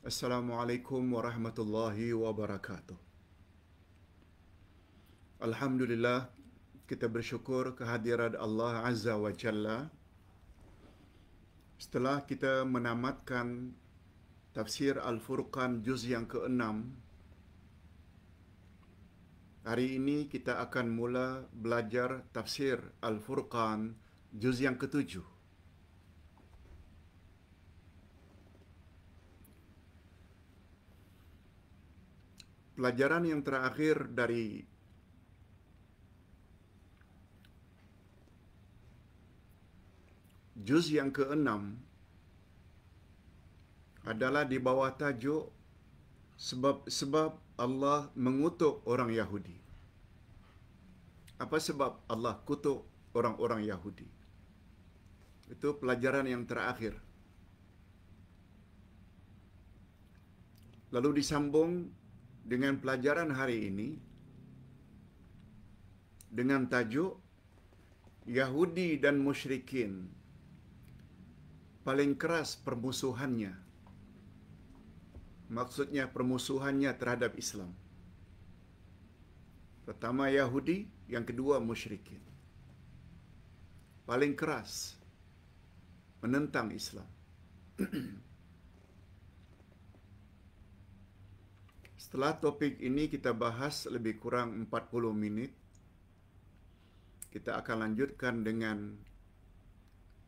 Assalamualaikum warahmatullahi wabarakatuh. Alhamdulillah kita bersyukur kehadiran Allah Azza wa Jalla setelah kita menamatkan tafsir Al-Furqan juz yang ke-6. Hari ini kita akan mula belajar tafsir Al-Furqan juz yang ketujuh. 7 pelajaran yang terakhir dari juz yang ke-6 adalah di bawah tajuk sebab sebab Allah mengutuk orang Yahudi. Apa sebab Allah kutuk orang-orang Yahudi? Itu pelajaran yang terakhir. Lalu disambung dengan pelajaran hari ini dengan tajuk Yahudi dan musyrikin paling keras permusuhannya maksudnya permusuhannya terhadap Islam pertama Yahudi yang kedua musyrikin paling keras menentang Islam Setelah topik ini kita bahas lebih kurang 40 menit, kita akan lanjutkan dengan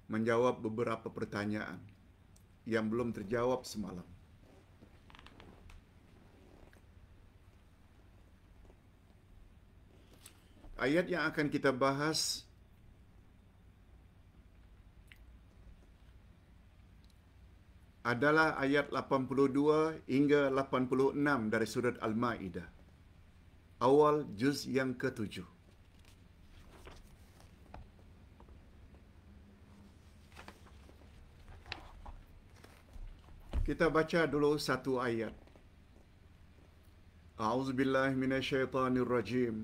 menjawab beberapa pertanyaan yang belum terjawab semalam. Ayat yang akan kita bahas adalah ayat 82 hingga 86 dari surat Al-Maidah. Awal juz yang ketujuh. Kita baca dulu satu ayat. A'udzubillahi minasyaitonirrajim.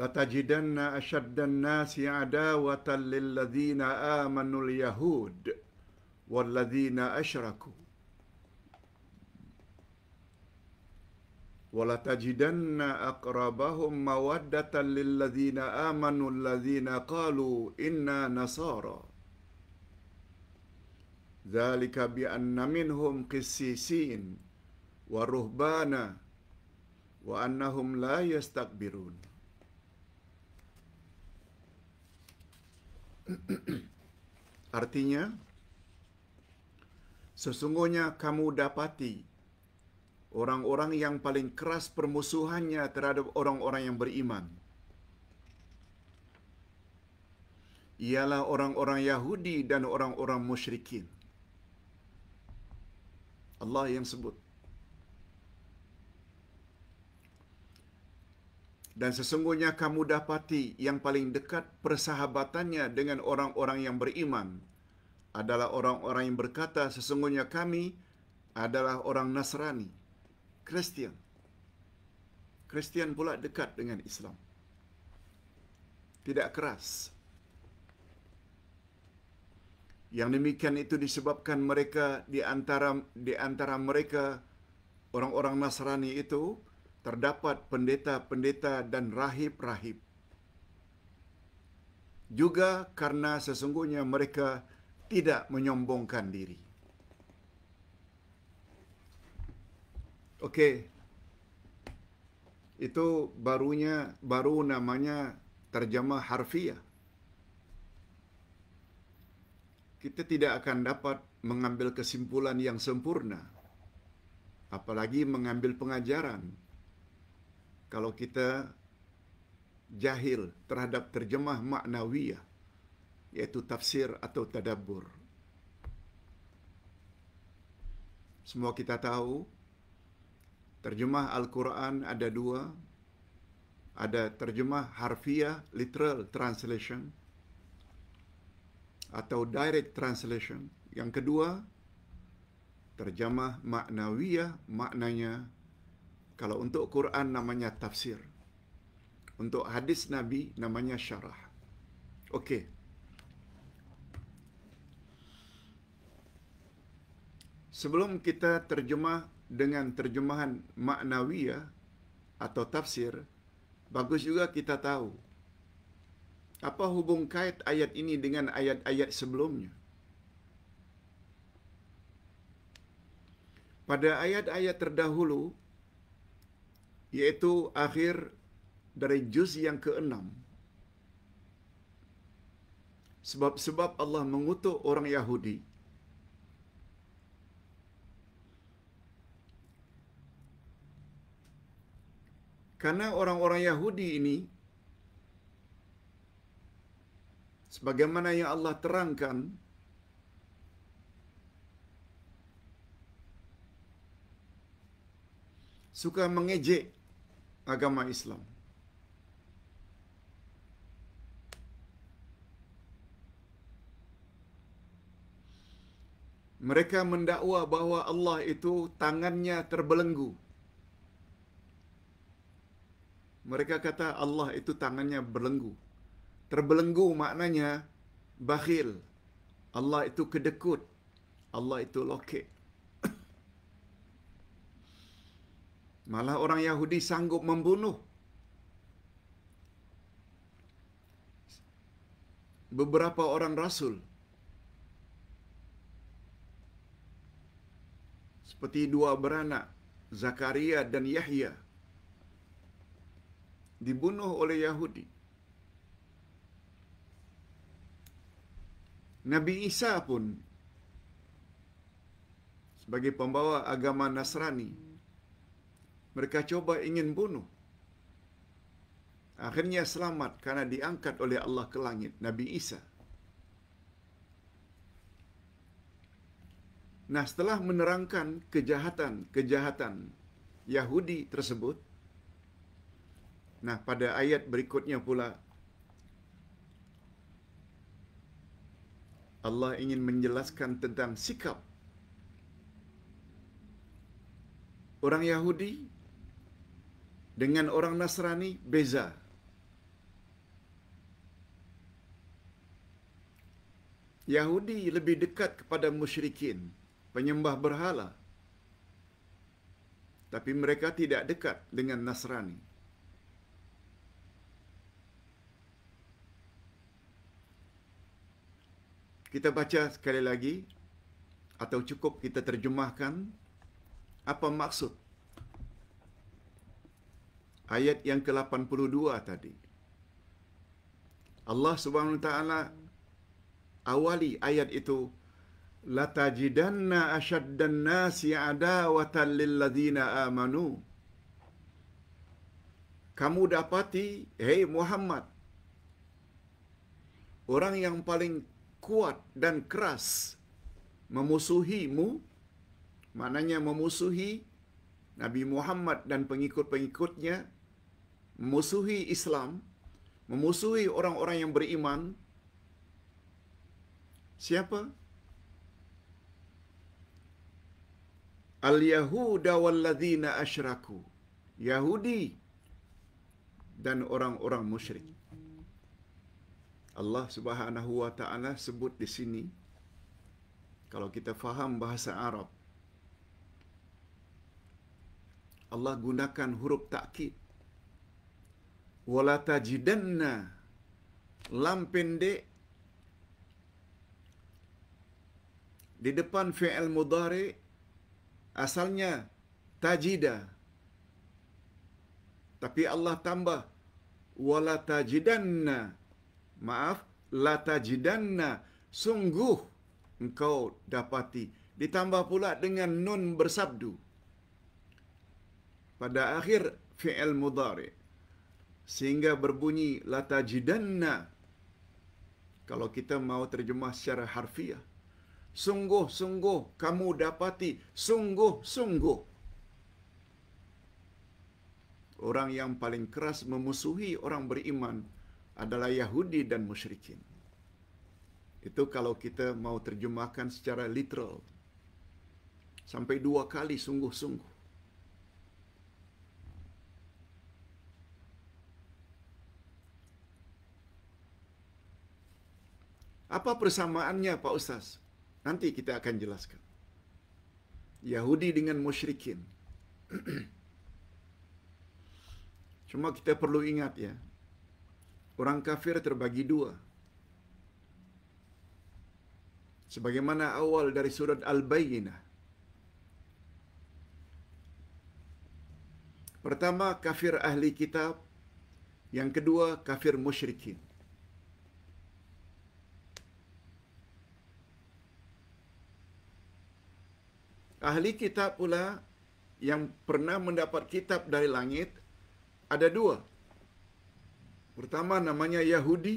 La tajidanna asyaddan nasi adawatan lil ladzina amanu al-yahud. والذين أشركوا ولتجدن أقربهم مودة للذين آمنوا الذين قالوا إنا نصارى ذلك بأن منهم قسيسين ورهبانا وأنهم لا يستكبرون Artinya, Sesungguhnya kamu dapati orang-orang yang paling keras permusuhannya terhadap orang-orang yang beriman. Ialah orang-orang Yahudi dan orang-orang musyrikin. Allah yang sebut. Dan sesungguhnya kamu dapati yang paling dekat persahabatannya dengan orang-orang yang beriman adalah orang-orang yang berkata sesungguhnya kami adalah orang Nasrani, Kristian. Kristian pula dekat dengan Islam. Tidak keras. Yang demikian itu disebabkan mereka di antara di antara mereka orang-orang Nasrani itu terdapat pendeta-pendeta dan rahib-rahib. Juga karena sesungguhnya mereka tidak menyombongkan diri. Okey, Itu barunya baru namanya terjemah harfiah. Kita tidak akan dapat mengambil kesimpulan yang sempurna apalagi mengambil pengajaran kalau kita jahil terhadap terjemah maknawiyah iaitu tafsir atau tadabbur. Semua kita tahu terjemah Al-Quran ada dua. Ada terjemah harfiah literal translation atau direct translation. Yang kedua terjemah maknawiyah maknanya kalau untuk Quran namanya tafsir. Untuk hadis Nabi namanya syarah. Okey. Sebelum kita terjemah dengan terjemahan maknawiyah atau tafsir, bagus juga kita tahu apa hubung kait ayat ini dengan ayat-ayat sebelumnya. Pada ayat-ayat terdahulu, yaitu akhir dari juz yang keenam, sebab-sebab Allah mengutuk orang Yahudi, Karena orang-orang Yahudi ini sebagaimana yang Allah terangkan suka mengejek agama Islam. Mereka mendakwa bahwa Allah itu tangannya terbelenggu. Mereka kata Allah itu tangannya berlenggu. Terbelenggu maknanya bakhil. Allah itu kedekut. Allah itu lokek. Malah orang Yahudi sanggup membunuh. Beberapa orang rasul. Seperti dua beranak. Zakaria dan Yahya dibunuh oleh Yahudi. Nabi Isa pun sebagai pembawa agama Nasrani mereka cuba ingin bunuh. Akhirnya selamat karena diangkat oleh Allah ke langit Nabi Isa. Nah, setelah menerangkan kejahatan-kejahatan Yahudi tersebut Nah, pada ayat berikutnya pula Allah ingin menjelaskan tentang sikap orang Yahudi dengan orang Nasrani beza. Yahudi lebih dekat kepada musyrikin, penyembah berhala. Tapi mereka tidak dekat dengan Nasrani. kita baca sekali lagi atau cukup kita terjemahkan apa maksud ayat yang ke-82 tadi. Allah Subhanahu Wa taala awali ayat itu la tajidanna ashaddan nasi adawatan lil ladzina amanu kamu dapati hey Muhammad orang yang paling kuat dan keras memusuhimu maknanya memusuhi Nabi Muhammad dan pengikut-pengikutnya memusuhi Islam memusuhi orang-orang yang beriman siapa Al-Yahuda wal walladzina asyraku Yahudi dan orang-orang musyrik Allah Subhanahu Wa Taala sebut di sini kalau kita faham bahasa Arab Allah gunakan huruf takkid wala tajidanna lam pendek di depan fi'il mudhari asalnya tajida tapi Allah tambah wala tajidanna maaf latajidanna sungguh engkau dapati ditambah pula dengan nun bersabdu pada akhir fi'il mudhari sehingga berbunyi latajidanna kalau kita mau terjemah secara harfiah sungguh sungguh kamu dapati sungguh sungguh orang yang paling keras memusuhi orang beriman adalah Yahudi dan musyrikin. Itu kalau kita mau terjemahkan secara literal. Sampai dua kali sungguh-sungguh. Apa persamaannya Pak Ustaz? Nanti kita akan jelaskan. Yahudi dengan musyrikin. Cuma kita perlu ingat ya, orang kafir terbagi dua. Sebagaimana awal dari surat Al-Bayyinah. Pertama, kafir ahli kitab. Yang kedua, kafir musyrikin. Ahli kitab pula yang pernah mendapat kitab dari langit ada dua, Pertama namanya Yahudi.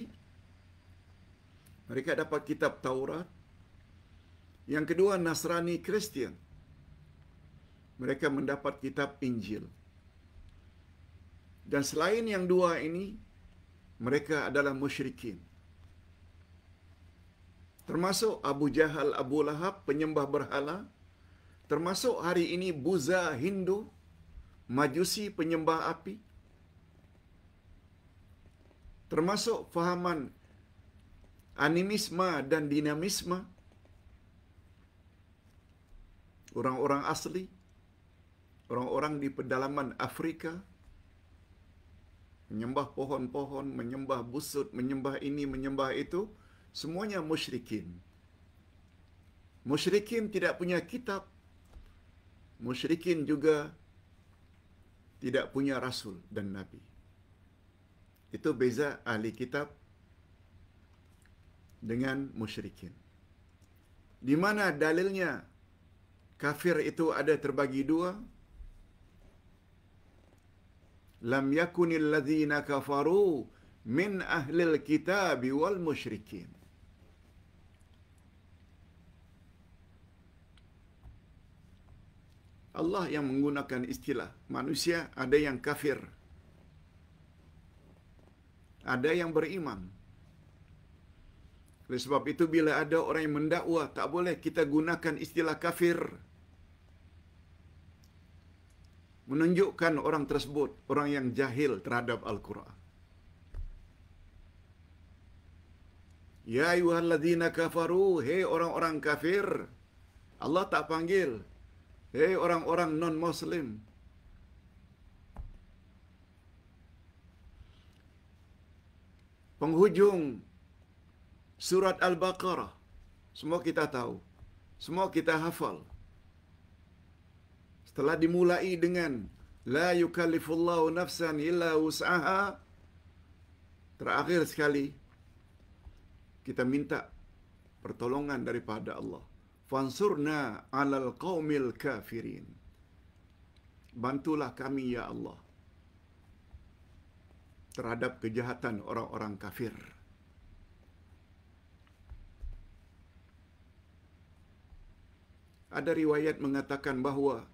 Mereka dapat kitab Taurat. Yang kedua Nasrani Kristian. Mereka mendapat kitab Injil. Dan selain yang dua ini, mereka adalah musyrikin. Termasuk Abu Jahal, Abu Lahab, penyembah berhala. Termasuk hari ini Buza Hindu, Majusi, penyembah api termasuk fahaman animisme dan dinamisme orang-orang asli, orang-orang di pedalaman Afrika, menyembah pohon-pohon, menyembah busut, menyembah ini, menyembah itu, semuanya musyrikin. Musyrikin tidak punya kitab, musyrikin juga tidak punya rasul dan nabi. Itu beza ahli kitab dengan musyrikin. Di mana dalilnya kafir itu ada terbagi dua? Lam yakunil ladzina kafaru min ahlil kitab wal musyrikin. Allah yang menggunakan istilah manusia ada yang kafir ada yang beriman. Oleh sebab itu bila ada orang yang mendakwa, tak boleh kita gunakan istilah kafir. Menunjukkan orang tersebut, orang yang jahil terhadap Al-Quran. Ya ayuhalladzina kafaru, hei orang-orang kafir. Allah tak panggil. Hei orang-orang non-muslim, penghujung surat Al-Baqarah. Semua kita tahu. Semua kita hafal. Setelah dimulai dengan La yukallifullahu nafsan illa us'aha Terakhir sekali Kita minta pertolongan daripada Allah Fansurna alal qawmil kafirin Bantulah kami ya Allah terhadap kejahatan orang-orang kafir. Ada riwayat mengatakan bahawa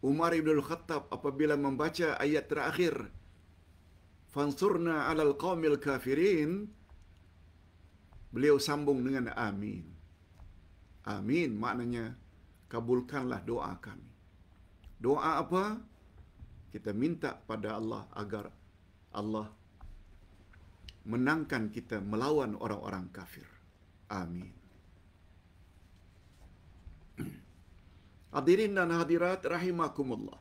Umar ibn al-Khattab apabila membaca ayat terakhir Fansurna alal qawmil kafirin Beliau sambung dengan amin Amin maknanya Kabulkanlah doa kami Doa apa? Kita minta pada Allah agar Allah menangkan kita melawan orang-orang kafir. Amin. Hadirin dan hadirat rahimakumullah.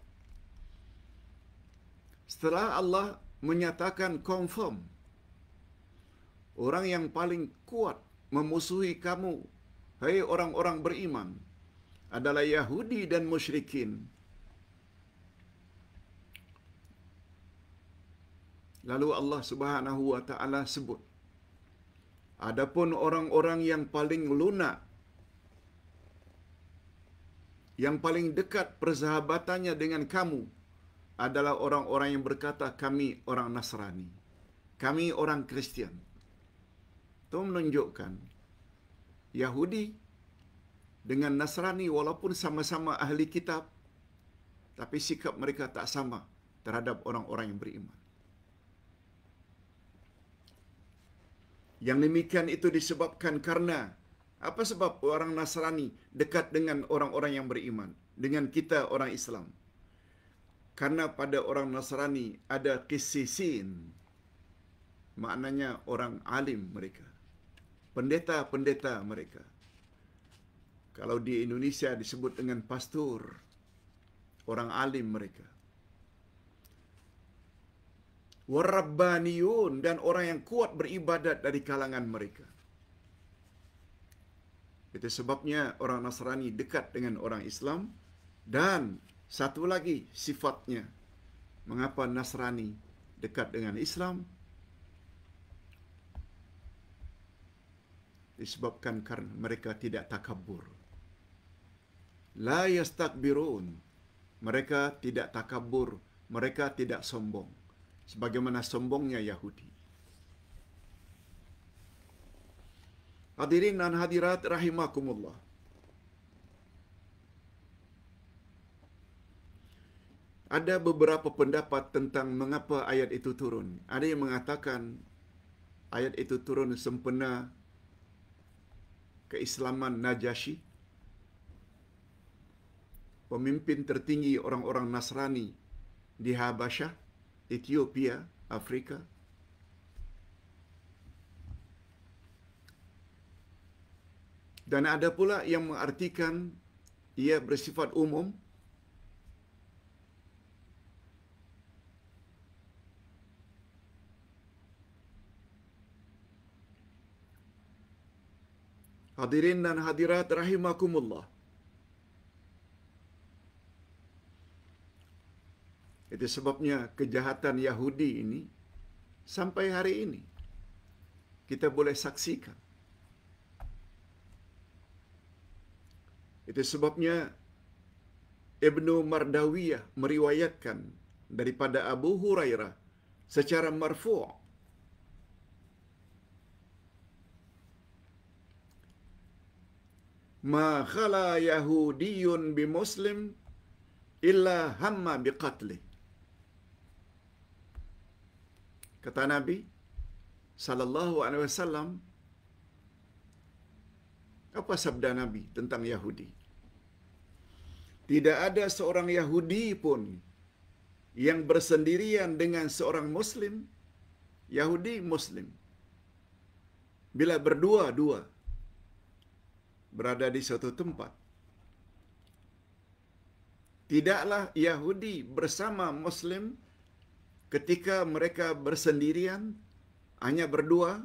Setelah Allah menyatakan confirm orang yang paling kuat memusuhi kamu, hai hey orang-orang beriman adalah Yahudi dan musyrikin Lalu Allah Subhanahu wa taala sebut Adapun orang-orang yang paling lunak yang paling dekat persahabatannya dengan kamu adalah orang-orang yang berkata kami orang Nasrani. Kami orang Kristian. Itu menunjukkan Yahudi dengan Nasrani walaupun sama-sama ahli kitab tapi sikap mereka tak sama terhadap orang-orang yang beriman. Yang demikian itu disebabkan karena apa sebab orang Nasrani dekat dengan orang-orang yang beriman dengan kita orang Islam? Karena pada orang Nasrani ada kisisin. Maknanya orang alim mereka. Pendeta-pendeta mereka. Kalau di Indonesia disebut dengan pastor. Orang alim mereka warabbaniyun dan orang yang kuat beribadat dari kalangan mereka. Itu sebabnya orang Nasrani dekat dengan orang Islam dan satu lagi sifatnya mengapa Nasrani dekat dengan Islam disebabkan kerana mereka tidak takabur. La yastakbirun. Mereka tidak takabur, mereka tidak sombong sebagaimana sombongnya Yahudi. Hadirin dan hadirat rahimakumullah. Ada beberapa pendapat tentang mengapa ayat itu turun. Ada yang mengatakan ayat itu turun sempena keislaman Najasyi. Pemimpin tertinggi orang-orang Nasrani di Habasyah Etiopia, África. Dan ada pula yang mengartikan ia bersifat umum. Hadirin dan hadirat rahimakumullah. Itu sebabnya kejahatan Yahudi ini sampai hari ini kita boleh saksikan. Itu sebabnya Ibnu Mardawiyah meriwayatkan daripada Abu Hurairah secara marfu' Ma khala yahudiyun bi muslim illa hamma bi qatlih kata Nabi sallallahu alaihi wasallam apa sabda Nabi tentang Yahudi tidak ada seorang Yahudi pun yang bersendirian dengan seorang muslim Yahudi muslim bila berdua-dua berada di suatu tempat tidaklah Yahudi bersama muslim ketika mereka bersendirian hanya berdua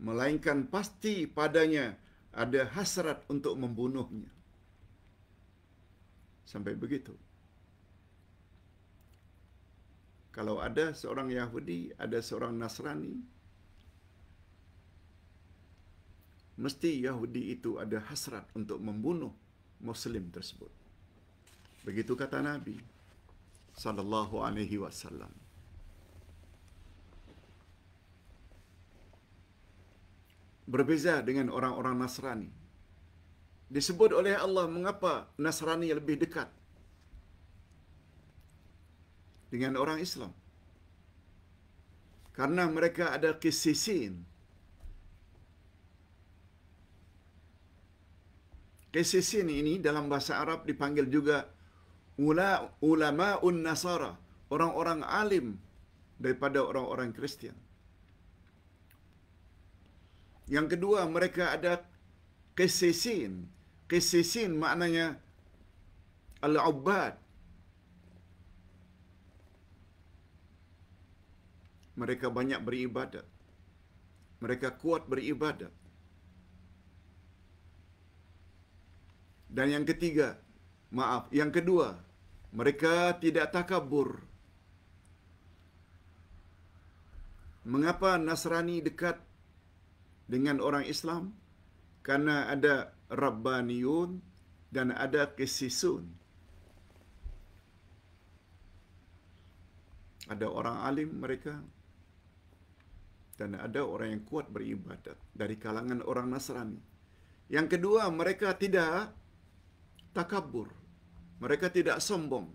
melainkan pasti padanya ada hasrat untuk membunuhnya sampai begitu kalau ada seorang Yahudi ada seorang Nasrani mesti Yahudi itu ada hasrat untuk membunuh muslim tersebut begitu kata Nabi sallallahu alaihi wasallam berbeza dengan orang-orang Nasrani. Disebut oleh Allah mengapa Nasrani lebih dekat dengan orang Islam. Karena mereka ada kisisin. Kisisin ini dalam bahasa Arab dipanggil juga ula, ulama un nasara. Orang-orang alim daripada orang-orang Kristian. -orang yang kedua mereka ada kesesin. Kesesin maknanya al-ubad. Mereka banyak beribadat. Mereka kuat beribadat. Dan yang ketiga, maaf, yang kedua, mereka tidak takabur. Mengapa Nasrani dekat dengan orang Islam kerana ada Rabbaniyun dan ada Kisisun. Ada orang alim mereka dan ada orang yang kuat beribadat dari kalangan orang Nasrani. Yang kedua, mereka tidak takabur. Mereka tidak sombong.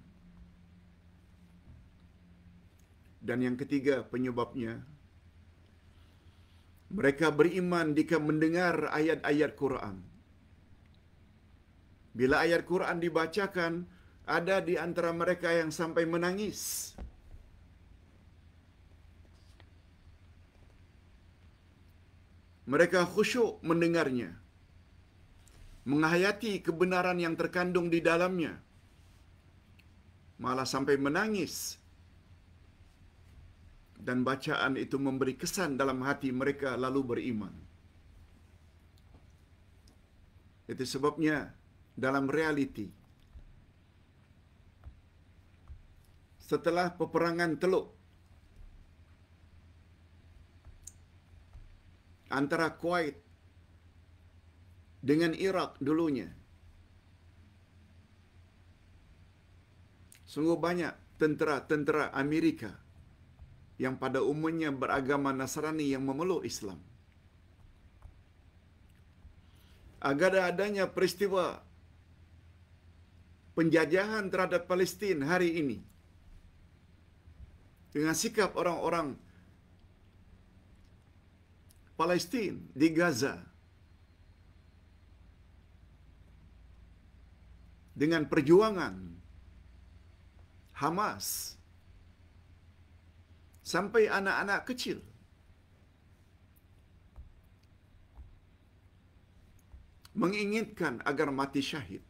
Dan yang ketiga penyebabnya mereka beriman jika mendengar ayat-ayat Quran. Bila ayat Quran dibacakan, ada di antara mereka yang sampai menangis. Mereka khusyuk mendengarnya. Menghayati kebenaran yang terkandung di dalamnya. Malah sampai menangis dan bacaan itu memberi kesan dalam hati mereka lalu beriman. Itu sebabnya dalam realiti setelah peperangan Teluk antara Kuwait dengan Irak dulunya sungguh banyak tentera-tentera Amerika yang pada umumnya beragama Nasrani yang memeluk Islam. Agar ada adanya peristiwa penjajahan terhadap Palestin hari ini dengan sikap orang-orang Palestin di Gaza dengan perjuangan Hamas sampai anak-anak kecil. Menginginkan agar mati syahid.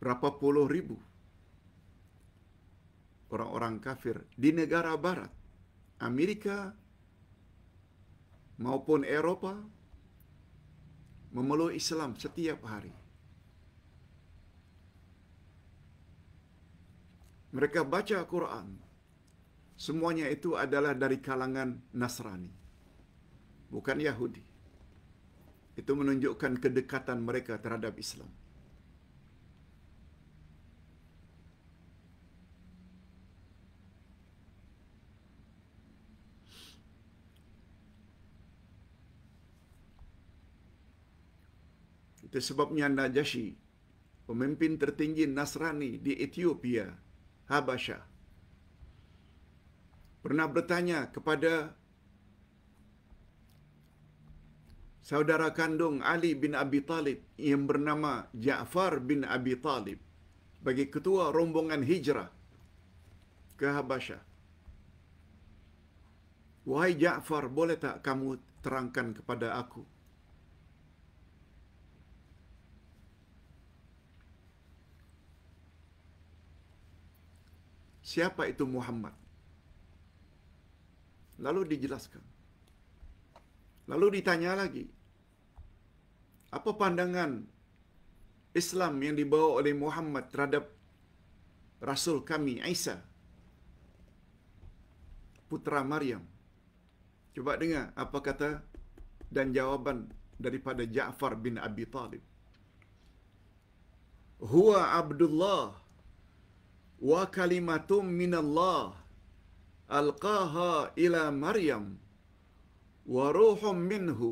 Berapa puluh ribu orang-orang kafir di negara barat, Amerika maupun Eropa memeluk Islam setiap hari. mereka baca Quran. Semuanya itu adalah dari kalangan Nasrani. Bukan Yahudi. Itu menunjukkan kedekatan mereka terhadap Islam. Itu sebabnya Najasyi, pemimpin tertinggi Nasrani di Ethiopia, Habasha pernah bertanya kepada saudara kandung Ali bin Abi Talib yang bernama Ja'far bin Abi Talib bagi ketua rombongan hijrah ke Habasha. Wahai Ja'far, boleh tak kamu terangkan kepada aku siapa itu Muhammad. Lalu dijelaskan. Lalu ditanya lagi, apa pandangan Islam yang dibawa oleh Muhammad terhadap Rasul kami, Aisyah, putra Maryam? Coba dengar apa kata dan jawaban daripada Ja'far bin Abi Talib. Huwa Abdullah wa kalimatum minallah alqaha ila maryam wa ruhum minhu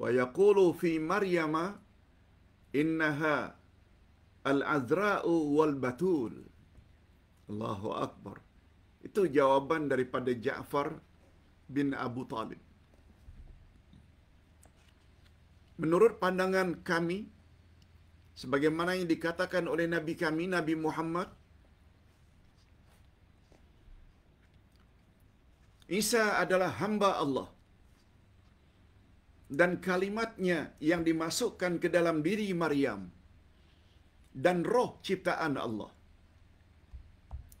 wa yaqulu fi maryama innaha al-azra'u wal batul Allahu akbar itu jawaban daripada Ja'far bin Abu Talib. Menurut pandangan kami, sebagaimana yang dikatakan oleh Nabi kami, Nabi Muhammad Isa adalah hamba Allah. Dan kalimatnya yang dimasukkan ke dalam diri Maryam dan roh ciptaan Allah.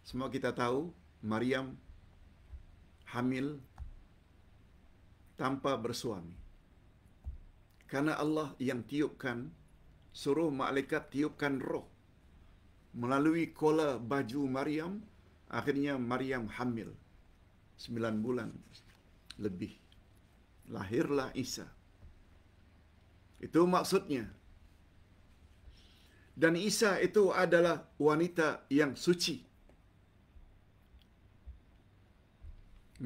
Semua kita tahu Maryam hamil tanpa bersuami. Karena Allah yang tiupkan suruh malaikat tiupkan roh melalui kola baju Maryam akhirnya Maryam hamil sembilan bulan lebih. Lahirlah Isa. Itu maksudnya. Dan Isa itu adalah wanita yang suci.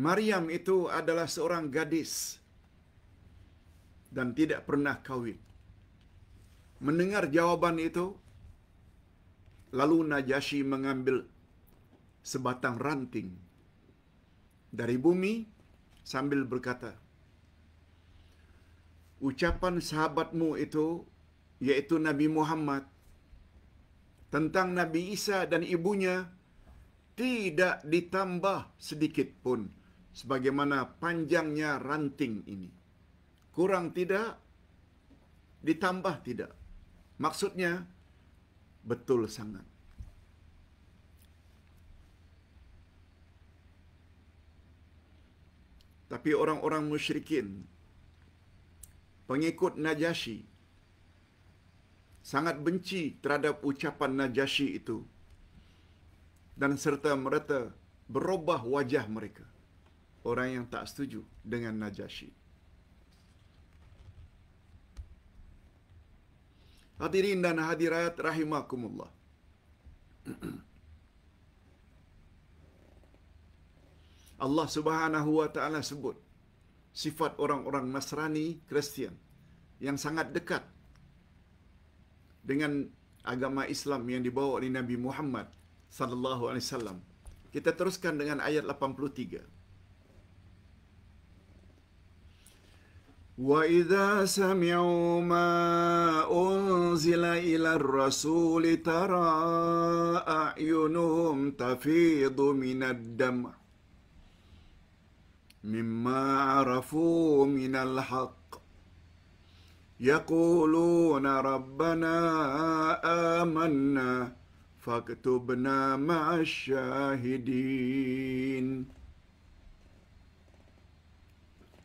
Maryam itu adalah seorang gadis dan tidak pernah kawin. Mendengar jawaban itu, lalu Najashi mengambil sebatang ranting dari bumi sambil berkata, ucapan sahabatmu itu, yaitu Nabi Muhammad, tentang Nabi Isa dan ibunya, tidak ditambah sedikit pun sebagaimana panjangnya ranting ini. Kurang tidak, ditambah tidak. Maksudnya, betul sangat. Tapi orang-orang musyrikin, pengikut Najasyi, sangat benci terhadap ucapan Najasyi itu dan serta mereka berubah wajah mereka. Orang yang tak setuju dengan Najasyi. Hadirin dan hadirat rahimakumullah. Allah Subhanahu wa taala sebut sifat orang-orang Nasrani Kristian yang sangat dekat dengan agama Islam yang dibawa oleh Nabi Muhammad sallallahu alaihi wasallam. Kita teruskan dengan ayat 83. Wa idza sami'u ma unzila ila ar-rasuli tara a'yunuhum tafidu مما عرفوا من الحق يقولون ربنا آمنا فاكتبنا مع الشاهدين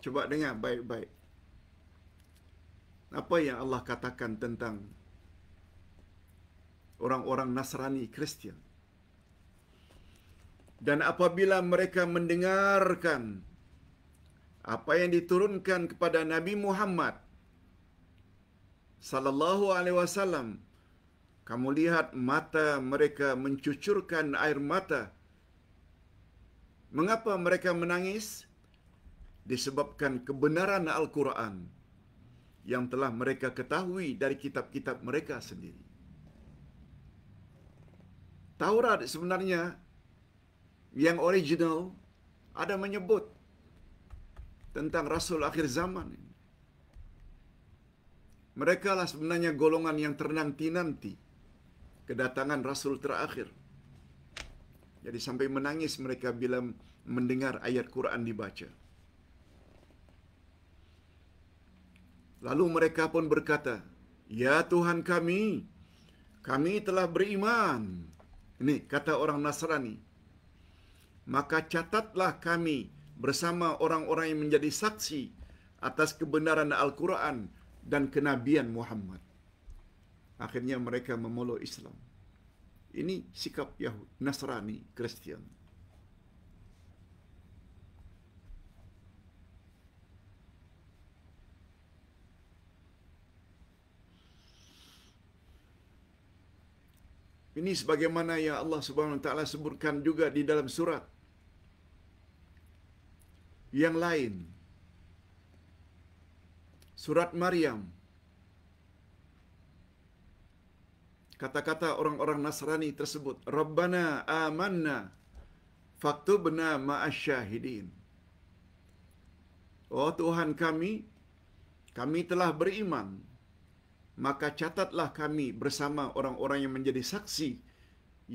Cuba dengar baik-baik. Apa yang Allah katakan tentang orang-orang Nasrani Kristian? Dan apabila mereka mendengarkan apa yang diturunkan kepada Nabi Muhammad sallallahu alaihi wasallam kamu lihat mata mereka mencucurkan air mata mengapa mereka menangis disebabkan kebenaran Al-Quran yang telah mereka ketahui dari kitab-kitab mereka sendiri Taurat sebenarnya yang original ada menyebut tentang rasul akhir zaman. Mereka lah sebenarnya golongan yang ternanti-nanti kedatangan rasul terakhir. Jadi sampai menangis mereka bila mendengar ayat Quran dibaca. Lalu mereka pun berkata, Ya Tuhan kami, kami telah beriman. Ini kata orang Nasrani. Maka catatlah kami bersama orang-orang yang menjadi saksi atas kebenaran Al-Quran dan kenabian Muhammad. Akhirnya mereka memeluk Islam. Ini sikap Yahud, Nasrani, Kristian. Ini sebagaimana yang Allah Subhanahu wa taala sebutkan juga di dalam surat yang lain. Surat Maryam. Kata-kata orang-orang Nasrani tersebut, Rabbana amanna faktubna ma'asyahidin. Oh Tuhan kami, kami telah beriman, maka catatlah kami bersama orang-orang yang menjadi saksi,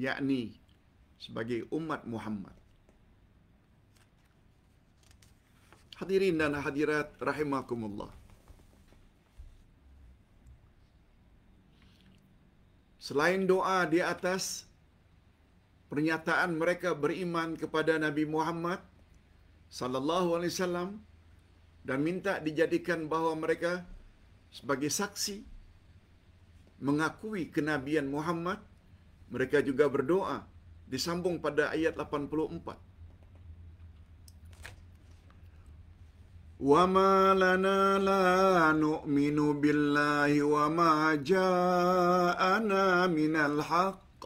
yakni sebagai umat Muhammad. Hadirin dan hadirat rahimakumullah. Selain doa di atas pernyataan mereka beriman kepada Nabi Muhammad sallallahu alaihi wasallam dan minta dijadikan bahawa mereka sebagai saksi mengakui kenabian Muhammad mereka juga berdoa disambung pada ayat 84. وما لنا لا نؤمن بالله وما جاءنا من الحق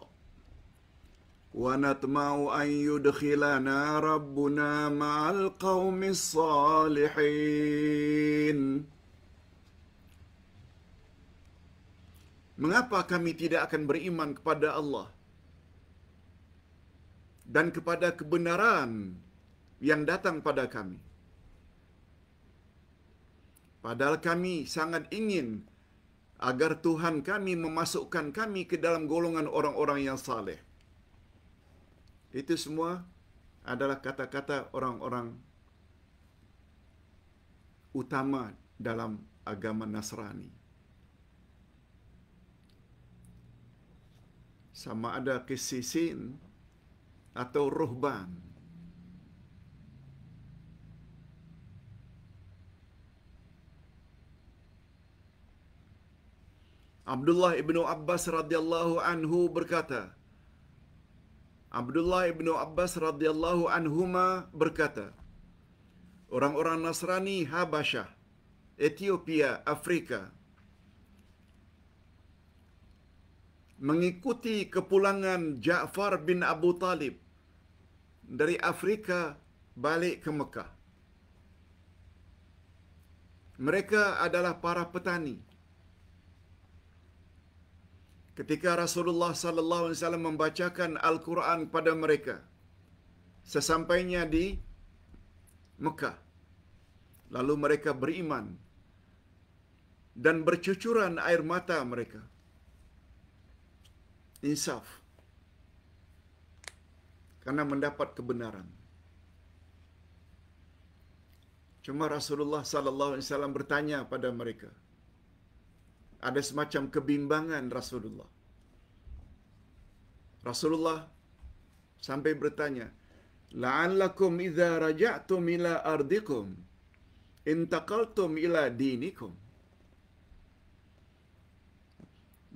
ونطمع ان يدخلنا ربنا مع القوم الصالحين Mengapa kami tidak akan beriman kepada Allah dan kepada kebenaran yang datang pada kami? Padahal kami sangat ingin agar Tuhan kami memasukkan kami ke dalam golongan orang-orang yang saleh. Itu semua adalah kata-kata orang-orang utama dalam agama Nasrani. Sama ada kesisin atau ruhban. Abdullah ibnu Abbas radhiyallahu anhu berkata, Abdullah ibnu Abbas radhiyallahu anhuma berkata, orang-orang Nasrani Habasyah, Ethiopia, Afrika, mengikuti kepulangan Ja'far bin Abu Talib dari Afrika balik ke Mekah. Mereka adalah para petani ketika Rasulullah sallallahu alaihi wasallam membacakan Al-Quran kepada mereka sesampainya di Mekah lalu mereka beriman dan bercucuran air mata mereka insaf karena mendapat kebenaran cuma Rasulullah sallallahu alaihi wasallam bertanya pada mereka ada semacam kebimbangan Rasulullah. Rasulullah sampai bertanya, Laan "La'allakum idza raja'tum ila ardikum intaqaltum ila dinikum?"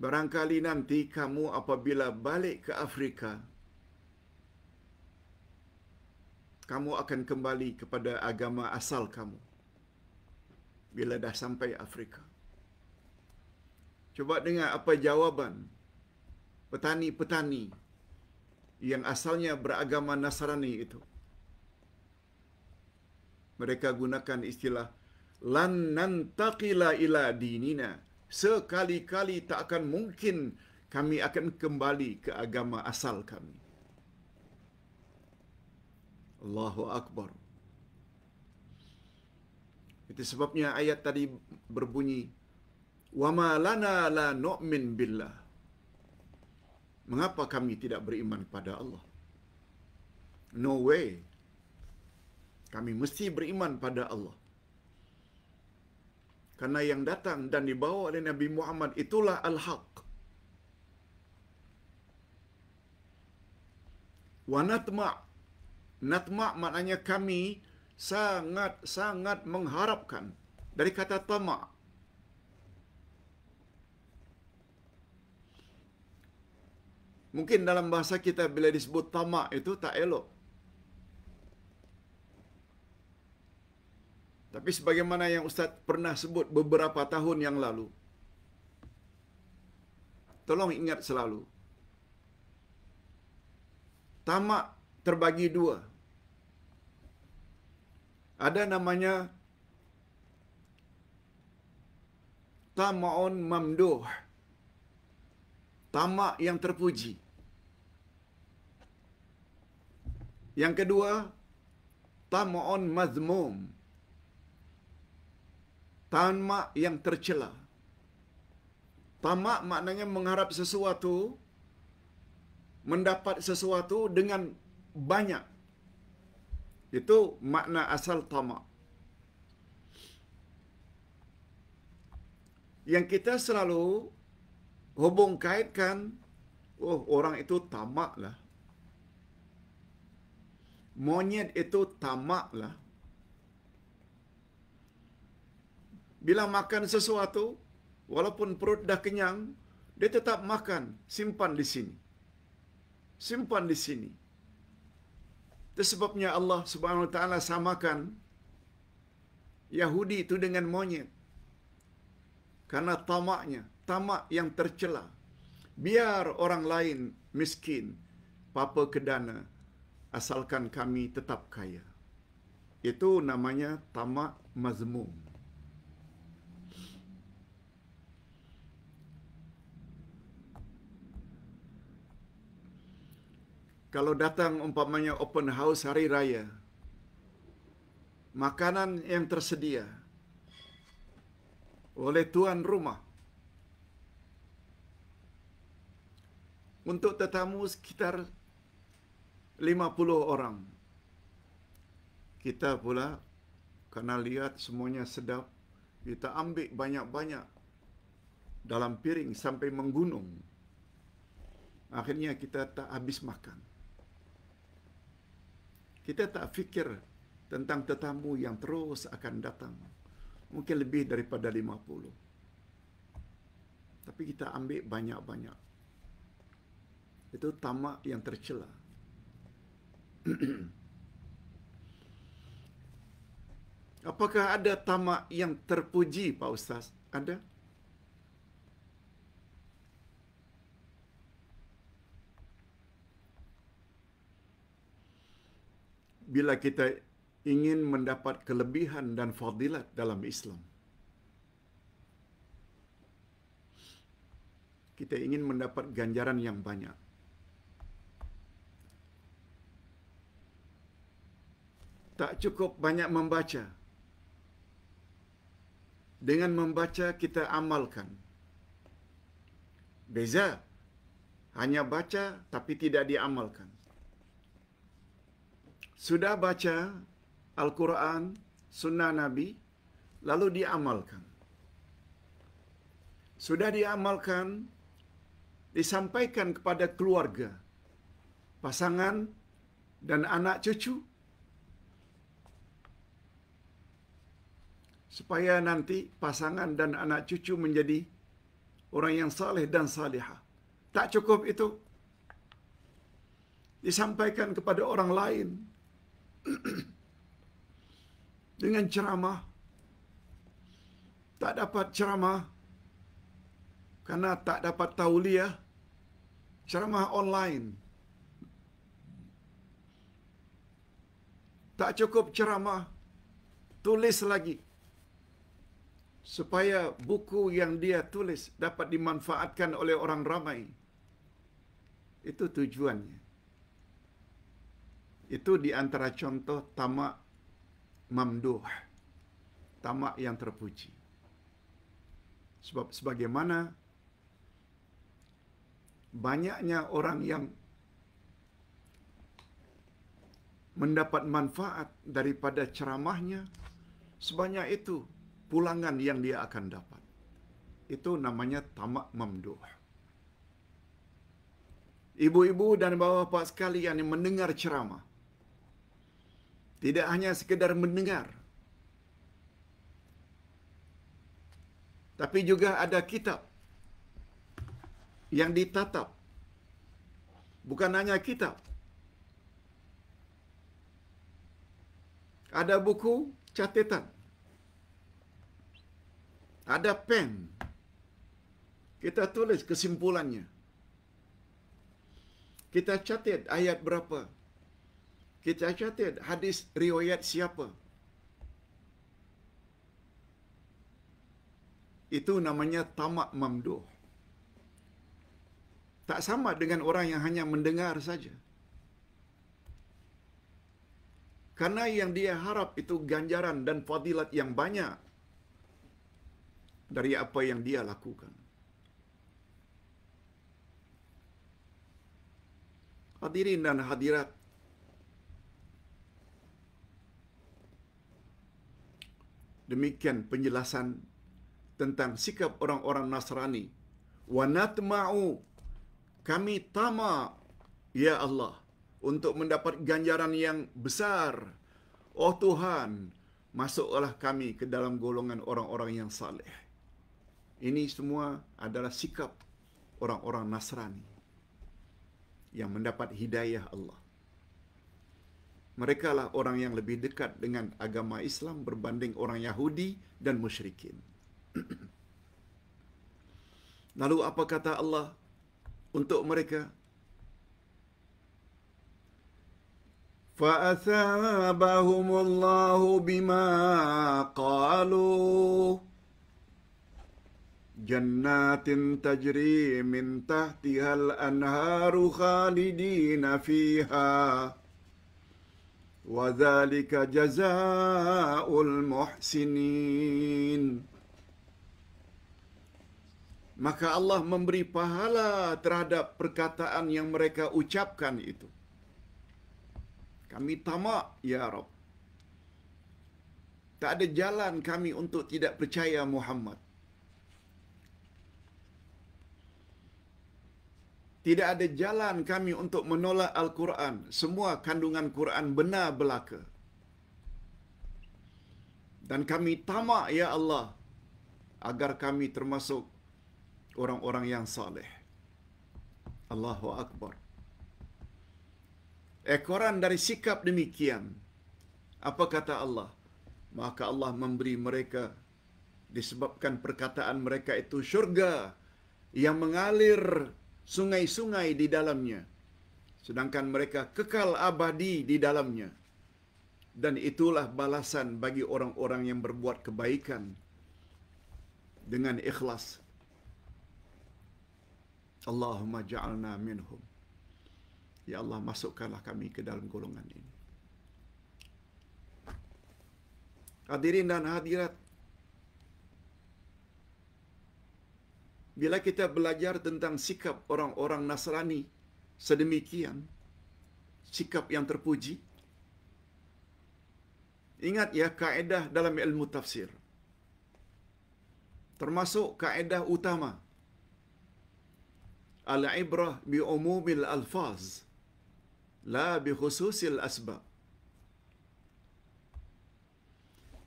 Barangkali nanti kamu apabila balik ke Afrika, kamu akan kembali kepada agama asal kamu. Bila dah sampai Afrika. Cuba dengar apa jawaban petani-petani yang asalnya beragama Nasrani itu. Mereka gunakan istilah lan nantaqila ila dinina. Sekali-kali tak akan mungkin kami akan kembali ke agama asal kami. Allahu Akbar. Itu sebabnya ayat tadi berbunyi, wa ma lana la nu'min billah mengapa kami tidak beriman pada Allah no way kami mesti beriman pada Allah karena yang datang dan dibawa oleh Nabi Muhammad itulah al-haq wa natma natma maknanya kami sangat-sangat mengharapkan dari kata tamak Mungkin dalam bahasa kita bila disebut tamak itu tak elok. Tapi sebagaimana yang Ustaz pernah sebut beberapa tahun yang lalu. Tolong ingat selalu. Tamak terbagi dua. Ada namanya tamak on mamduh tamak yang terpuji. Yang kedua, tamon mazmum. Tamak yang tercela. Tamak maknanya mengharap sesuatu, mendapat sesuatu dengan banyak. Itu makna asal tamak. Yang kita selalu hubung kaitkan oh orang itu tamaklah monyet itu tamaklah bila makan sesuatu walaupun perut dah kenyang dia tetap makan simpan di sini simpan di sini itu sebabnya Allah Subhanahu taala samakan Yahudi itu dengan monyet karena tamaknya, tamak yang tercela. Biar orang lain miskin, papa kedana, asalkan kami tetap kaya. Itu namanya tamak mazmum. Kalau datang umpamanya open house hari raya, makanan yang tersedia, oleh tuan rumah. Untuk tetamu sekitar 50 orang. Kita pula kena lihat semuanya sedap. Kita ambil banyak-banyak dalam piring sampai menggunung. Akhirnya kita tak habis makan. Kita tak fikir tentang tetamu yang terus akan datang mungkin lebih daripada 50. Tapi kita ambil banyak-banyak. Itu tamak yang tercela. Apakah ada tamak yang terpuji, Pak Ustaz? Ada? Bila kita ingin mendapat kelebihan dan fadilat dalam Islam. Kita ingin mendapat ganjaran yang banyak. Tak cukup banyak membaca. Dengan membaca kita amalkan. Beza. Hanya baca tapi tidak diamalkan. Sudah baca Al-Quran, Sunnah Nabi, lalu diamalkan. Sudah diamalkan, disampaikan kepada keluarga, pasangan, dan anak cucu, supaya nanti pasangan dan anak cucu menjadi orang yang saleh dan saleha. Tak cukup itu disampaikan kepada orang lain. dengan ceramah. Tak dapat ceramah kerana tak dapat tauliah. Ceramah online. Tak cukup ceramah. Tulis lagi. Supaya buku yang dia tulis dapat dimanfaatkan oleh orang ramai. Itu tujuannya. Itu di antara contoh tamak mamduh tamak yang terpuji sebab sebagaimana banyaknya orang yang mendapat manfaat daripada ceramahnya sebanyak itu pulangan yang dia akan dapat itu namanya tamak mamduh ibu-ibu dan bapa bapa sekalian yang mendengar ceramah tidak hanya sekedar mendengar. Tapi juga ada kitab yang ditatap. Bukan hanya kitab. Ada buku catatan. Ada pen. Kita tulis kesimpulannya. Kita catat ayat berapa, kita catat hadis riwayat siapa? Itu namanya tamak mamduh. Tak sama dengan orang yang hanya mendengar saja. Karena yang dia harap itu ganjaran dan fadilat yang banyak dari apa yang dia lakukan. Hadirin dan hadirat Demikian penjelasan tentang sikap orang-orang Nasrani. Wa natma'u kami tama ya Allah untuk mendapat ganjaran yang besar. Oh Tuhan, masuklah kami ke dalam golongan orang-orang yang saleh. Ini semua adalah sikap orang-orang Nasrani yang mendapat hidayah Allah. Mereka lah orang yang lebih dekat dengan agama Islam berbanding orang Yahudi dan musyrikin. Lalu apa kata Allah untuk mereka? Fa'athabahumullahu bima qalu Jannatin tajri min tahtihal anharu khalidina fiha' وذلك جزاء المحسنين Maka Allah memberi pahala terhadap perkataan yang mereka ucapkan itu. Kami tamak, Ya Rabb. Tak ada jalan kami untuk tidak percaya Muhammad. Tidak ada jalan kami untuk menolak Al-Quran. Semua kandungan Quran benar belaka. Dan kami tamak, Ya Allah, agar kami termasuk orang-orang yang saleh. Allahu Akbar. Ekoran dari sikap demikian, apa kata Allah? Maka Allah memberi mereka disebabkan perkataan mereka itu syurga yang mengalir sungai-sungai di dalamnya sedangkan mereka kekal abadi di dalamnya dan itulah balasan bagi orang-orang yang berbuat kebaikan dengan ikhlas Allahumma ja'alna minhum ya Allah masukkanlah kami ke dalam golongan ini Hadirin dan hadirat bila kita belajar tentang sikap orang-orang Nasrani sedemikian, sikap yang terpuji, ingat ya kaedah dalam ilmu tafsir. Termasuk kaedah utama. Al-ibrah bi'umumil faz La bi bi'khususil asbab.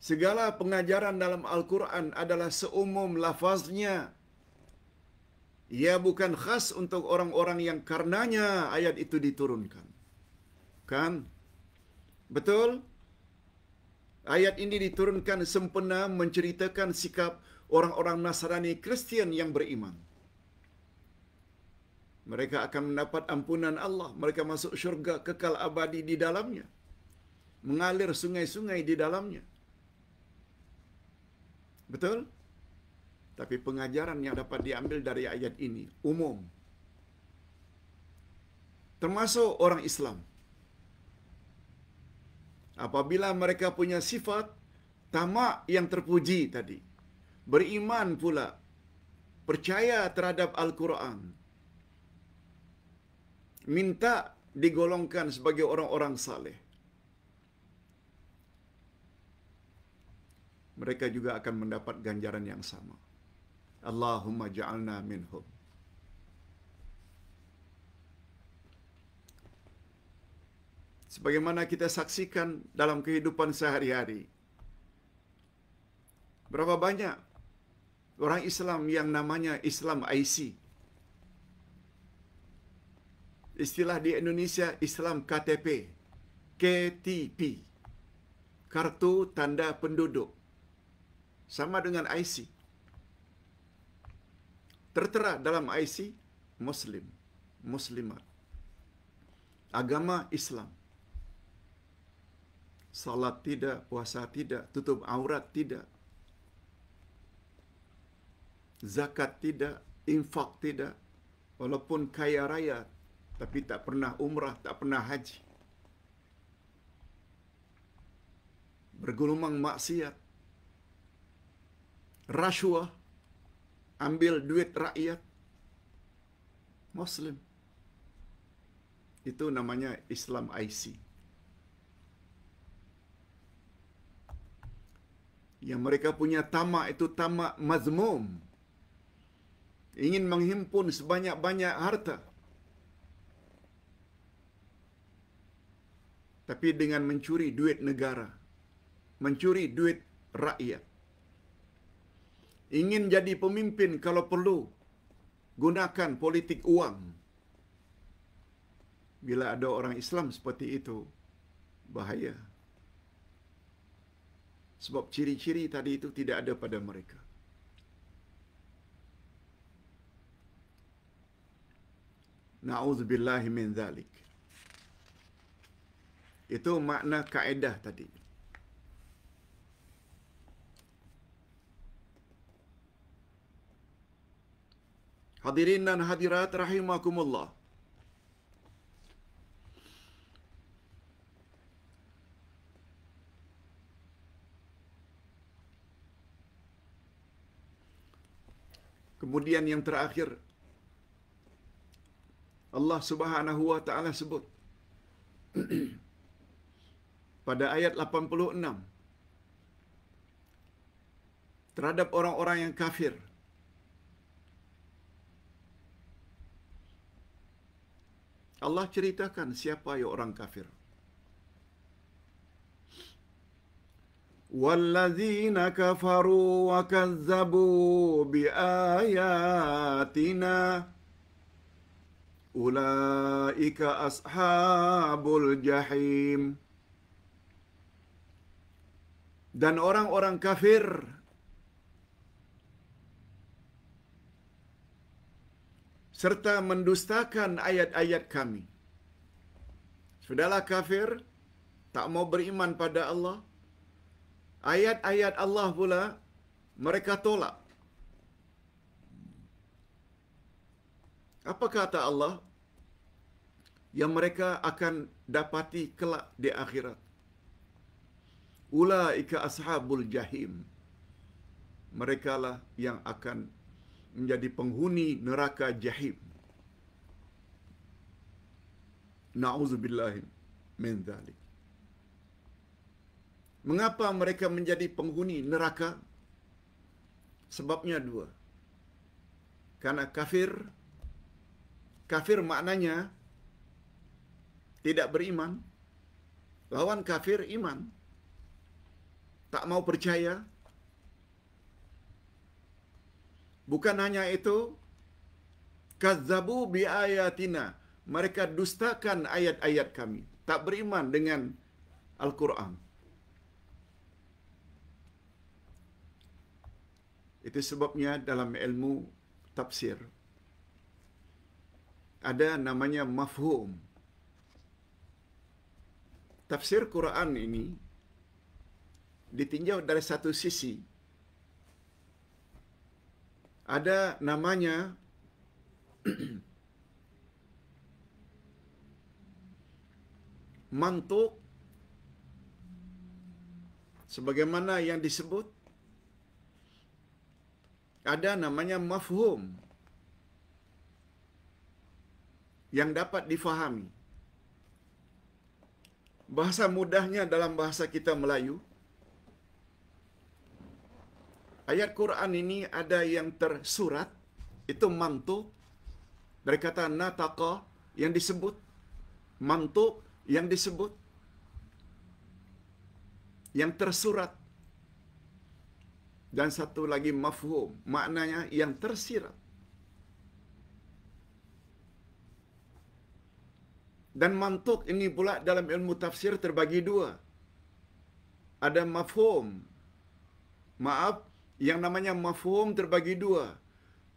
Segala pengajaran dalam Al-Quran adalah seumum lafaznya ia bukan khas untuk orang-orang yang karenanya ayat itu diturunkan. Kan? Betul? Ayat ini diturunkan sempena menceritakan sikap orang-orang Nasrani Kristian yang beriman. Mereka akan mendapat ampunan Allah. Mereka masuk syurga kekal abadi di dalamnya. Mengalir sungai-sungai di dalamnya. Betul? Betul? Tapi pengajaran yang dapat diambil dari ayat ini umum. Termasuk orang Islam. Apabila mereka punya sifat tamak yang terpuji tadi. Beriman pula. Percaya terhadap Al-Quran. Minta digolongkan sebagai orang-orang saleh. Mereka juga akan mendapat ganjaran yang sama. Allahumma ja'alna minhum. Sebagaimana kita saksikan dalam kehidupan sehari-hari, berapa banyak orang Islam yang namanya Islam IC. Istilah di Indonesia Islam KTP, KTP, Kartu Tanda Penduduk, sama dengan IC tertera dalam IC Muslim, Muslimat, agama Islam. Salat tidak, puasa tidak, tutup aurat tidak, zakat tidak, infak tidak, walaupun kaya raya, tapi tak pernah umrah, tak pernah haji. Bergulumang maksiat, rasuah, ambil duit rakyat Muslim. Itu namanya Islam IC. Yang mereka punya tamak itu tamak mazmum. Ingin menghimpun sebanyak-banyak harta. Tapi dengan mencuri duit negara. Mencuri duit rakyat ingin jadi pemimpin kalau perlu gunakan politik uang. Bila ada orang Islam seperti itu bahaya. Sebab ciri-ciri tadi itu tidak ada pada mereka. Na'udzubillahi min zalik. Itu makna kaedah tadi. Hadirin dan hadirat rahimakumullah. Kemudian yang terakhir Allah Subhanahu wa taala sebut pada ayat 86 terhadap orang-orang yang kafir Allah ceritakan siapa yang orang kafir. kafaru wa kazzabu bi ayatina ulaika ashabul jahim dan orang-orang kafir serta mendustakan ayat-ayat kami. Sudahlah kafir, tak mau beriman pada Allah. Ayat-ayat Allah pula mereka tolak. Apa kata Allah yang mereka akan dapati kelak di akhirat? Ulaika ashabul jahim. mereka lah yang akan menjadi penghuni neraka jahib. Na'udzubillah min dhalik. Mengapa mereka menjadi penghuni neraka? Sebabnya dua. Karena kafir, kafir maknanya tidak beriman. Lawan kafir iman. Tak mau percaya, Bukan hanya itu, kazabu bi ayatina. Mereka dustakan ayat-ayat kami. Tak beriman dengan Al-Quran. Itu sebabnya dalam ilmu tafsir. Ada namanya mafhum. Tafsir Quran ini ditinjau dari satu sisi, ada namanya mantuk sebagaimana yang disebut ada namanya mafhum yang dapat difahami bahasa mudahnya dalam bahasa kita Melayu ayat Quran ini ada yang tersurat itu mantu dari kata nataqa yang disebut mantu yang disebut yang tersurat dan satu lagi mafhum maknanya yang tersirat dan mantuk ini pula dalam ilmu tafsir terbagi dua ada mafhum maaf yang namanya mafhum terbagi dua.